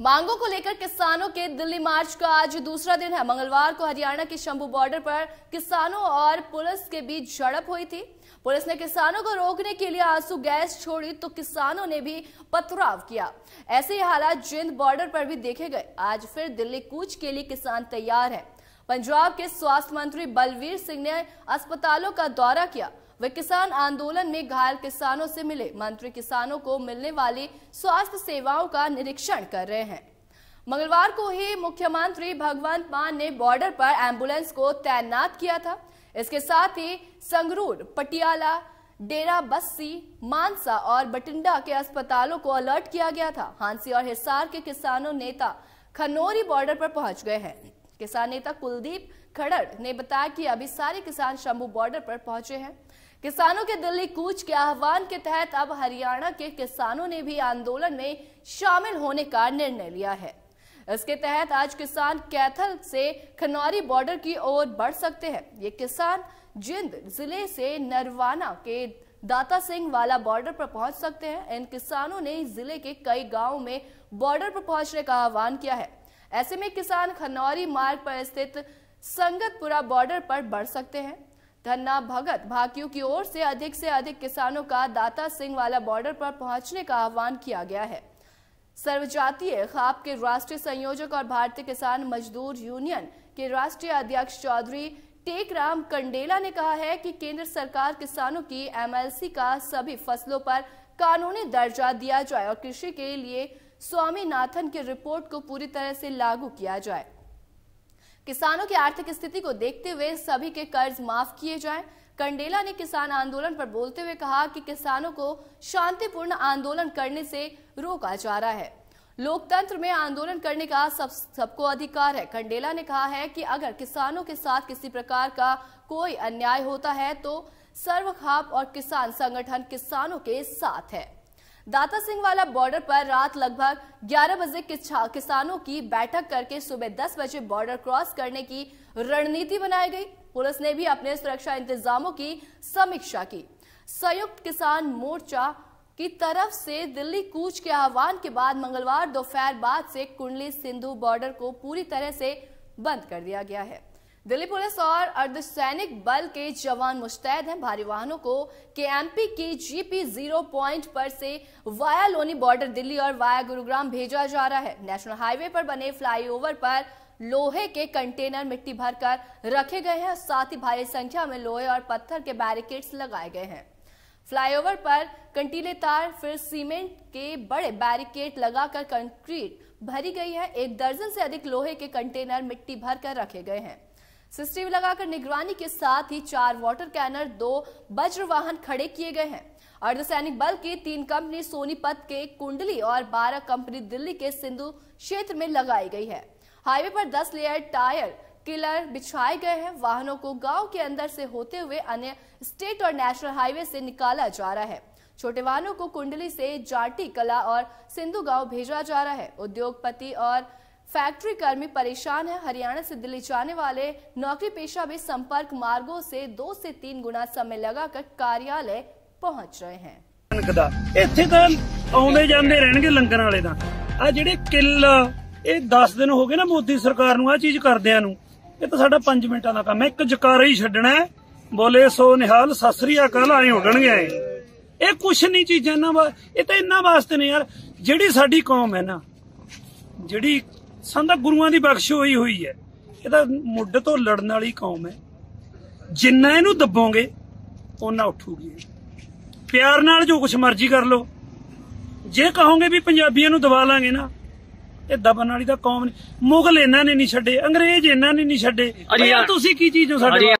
मांगों को लेकर किसानों के दिल्ली मार्च का आज दूसरा दिन है मंगलवार को हरियाणा के शंभू बॉर्डर पर किसानों और पुलिस के बीच झड़प हुई थी पुलिस ने किसानों को रोकने के लिए आंसू गैस छोड़ी तो किसानों ने भी पथराव किया ऐसे ही हालात जिंद बॉर्डर पर भी देखे गए आज फिर दिल्ली कूच के लिए किसान तैयार है पंजाब के स्वास्थ्य मंत्री बलवीर सिंह ने अस्पतालों का दौरा किया वे किसान आंदोलन में घायल किसानों से मिले मंत्री किसानों को मिलने वाली स्वास्थ्य सेवाओं का निरीक्षण कर रहे हैं मंगलवार को ही मुख्यमंत्री भगवंत मान ने बॉर्डर पर एम्बुलेंस को तैनात किया था इसके साथ ही संगरूर पटियाला डेरा बस्सी मानसा और बटिंडा के अस्पतालों को अलर्ट किया गया था हांसी और हिसार के किसानों नेता खनौरी बॉर्डर पर पहुंच गए हैं किसान नेता कुलदीप खड़ड़ ने बताया कि अभी सारे किसान शंभू बॉर्डर पर पहुंचे हैं किसानों के दिल्ली कूच के आह्वान के तहत अब हरियाणा के किसानों ने भी आंदोलन में शामिल होने का निर्णय लिया है इसके तहत आज किसान कैथल से खनौरी बॉर्डर की ओर बढ़ सकते हैं ये किसान जिंद जिले से नरवाना के दाता सिंह वाला बॉर्डर पर पहुंच सकते हैं इन किसानों ने जिले के कई गांवों में बॉर्डर पर पहुंचने का आह्वान किया है ऐसे में किसान खनौरी मार्ग पर स्थित संगतपुरा बॉर्डर पर बढ़ सकते हैं धन्ना भगत भाकियों की ओर से अधिक से अधिक किसानों का दाता सिंह वाला बॉर्डर पर पहुंचने का आह्वान किया गया है सर्वजातीय खाप के राष्ट्रीय संयोजक और भारतीय किसान मजदूर यूनियन के राष्ट्रीय अध्यक्ष चौधरी टेकराम कंडेला ने कहा है कि केंद्र सरकार किसानों की एमएलसी का सभी फसलों पर कानूनी दर्जा दिया जाए और कृषि के लिए स्वामीनाथन की रिपोर्ट को पूरी तरह से लागू किया जाए किसानों की आर्थिक स्थिति को देखते हुए सभी के कर्ज माफ किए जाएं। कंडेला ने किसान आंदोलन पर बोलते हुए कहा कि किसानों को शांतिपूर्ण आंदोलन करने से रोका जा रहा है लोकतंत्र में आंदोलन करने का सब सबको अधिकार है कंडेला ने कहा है कि अगर किसानों के साथ किसी प्रकार का कोई अन्याय होता है तो सर्वखाप और किसान संगठन किसानों के साथ है दाता सिंह वाला बॉर्डर पर रात लगभग 11 बजे किसानों की बैठक करके सुबह 10 बजे बॉर्डर क्रॉस करने की रणनीति बनाई गई पुलिस ने भी अपने सुरक्षा इंतजामों की समीक्षा की संयुक्त किसान मोर्चा की तरफ से दिल्ली कूच के आह्वान के बाद मंगलवार दोपहर बाद से कुंडली सिंधु बॉर्डर को पूरी तरह से बंद कर दिया गया है दिल्ली पुलिस और अर्धसैनिक बल के जवान मुस्तैद हैं भारी वाहनों को के केएमपी की जीपी जीरो पॉइंट पर से वाया लोनी बॉर्डर दिल्ली और वाया गुरुग्राम भेजा जा रहा है नेशनल हाईवे पर बने फ्लाईओवर पर लोहे के कंटेनर मिट्टी भरकर रखे गए हैं साथ ही भारी संख्या में लोहे और पत्थर के बैरिकेड्स लगाए गए हैं फ्लाईओवर पर कंटीले तार फिर सीमेंट के बड़े बैरिकेड लगाकर कंक्रीट भरी गई है एक दर्जन से अधिक लोहे के कंटेनर मिट्टी भरकर रखे गए हैं सीसीटीवी लगाकर निगरानी के साथ ही चार वाटर कैनर दो वज्र वाहन खड़े किए गए हैं अर्धसैनिक बल की तीन कंपनी सोनीपत के कुंडली और बारह कंपनी दिल्ली के सिंधु क्षेत्र में लगाई गई है हाईवे पर दस लेयर टायर किलर बिछाए गए हैं वाहनों को गांव के अंदर से होते हुए अन्य स्टेट और नेशनल हाईवे से निकाला जा रहा है छोटे वाहनों को कुंडली से जाटी कला और सिंधु गांव भेजा जा रहा है उद्योगपति और फैक्ट्री कर्मी परेशान है हरियाणा से दिल्ली जाने वाले नौकरी पेशा भी संपर्क मार्गों से दो से तीन गुना समय लगाकर कार्यालय ਪਹੁੰਚ ਰਹੇ ਹਨ ਇੱਥੇ ਤਾਂ ਆਉਂਦੇ ਜਾਂਦੇ ਰਹਿਣਗੇ ਲੰਗਰ ਵਾਲੇ ਤਾਂ ਆ ਜਿਹੜੇ ਕਿੱਲ ਇਹ 10 ਦਿਨ ਹੋ ਗਏ ਨਾ ਮੋਦੀ ਸਰਕਾਰ ਨੂੰ ਆ ਚੀਜ਼ ਕਰਦਿਆਂ ਨੂੰ ਇਹ ਤਾਂ ਸਾਡਾ 5 ਮਿੰਟਾਂ ਦਾ ਕੰਮ ਹੈ ਇੱਕ ਜਕਾਰਾ ਹੀ ਛੱਡਣਾ ਬੋਲੇ ਸੋ ਨਿਹਾਲ ਸਸਰੀ ਅਕਾਲ ਆਏ ਹੋਣਗੇ ਇਹ ਕੁਛ ਨਹੀਂ ਚੀਜ਼ਾਂ ਨਾ ਇਹ ਤਾਂ ਇੰਨਾ ਵਾਸਤੇ ਨੇ ਯਾਰ ਜਿਹੜੀ ਸਾਡੀ ਕੌਮ ਹੈ ਨਾ ਜਿਹੜੀ ਸੰਦਾ ਗੁਰੂਆਂ ਦੀ ਬਖਸ਼ ਹੋਈ ਹੋਈ ਹੈ ਇਹ ਤਾਂ ਮੁੱਢ ਤੋਂ ਲੜਨ ਵਾਲੀ ਕੌਮ ਹੈ ਜਿੰਨਾ ਇਹਨੂੰ ਦੱਬੋਗੇ ਉਹਨਾਂ ਉੱਠੂਗੀ ਪਿਆਰ ਨਾਲ ਜੋ ਕੁਝ ਮਰਜ਼ੀ ਕਰ ਲੋ ਜੇ ਕਹੋਗੇ ਵੀ ਪੰਜਾਬੀਆਂ ਨੂੰ ਦਬਾ ਲਾਂਗੇ ਨਾ ਇਹ ਦਬਨ ਵਾਲੀ ਤਾਂ ਕੌਮ ਨਹੀਂ ਮੁਗਲ ਇਹਨਾਂ ਨੇ ਨਹੀਂ ਛੱਡੇ ਅੰਗਰੇਜ਼ ਇਹਨਾਂ ਨੇ ਨਹੀਂ ਛੱਡੇ ਤੁਸੀਂ ਕੀ ਚੀਜ਼ ਹੋ ਸਾਡੇ